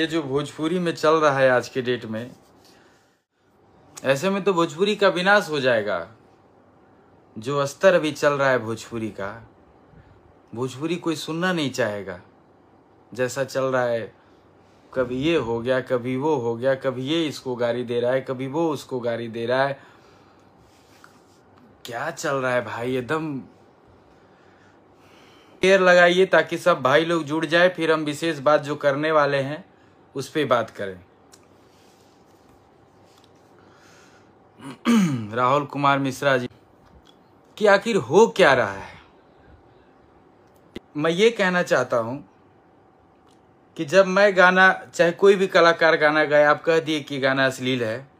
ये जो भोजपुरी में चल रहा है आज के डेट में ऐसे में तो भोजपुरी का विनाश हो जाएगा जो स्तर अभी चल रहा है भोजपुरी का भोजपुरी कोई सुनना नहीं चाहेगा जैसा चल रहा है कभी ये हो गया कभी वो हो गया कभी ये इसको गाड़ी दे रहा है कभी वो उसको गाड़ी दे रहा है क्या चल रहा है भाई एकदम लगाइए ताकि सब भाई लोग जुड़ जाए फिर हम विशेष बात जो करने वाले हैं उस पर बात करें राहुल कुमार मिश्रा जी कि आखिर हो क्या रहा है मैं ये कहना चाहता हूं कि जब मैं गाना चाहे कोई भी कलाकार गाना गाए आप कह दिए कि गाना अश्लील है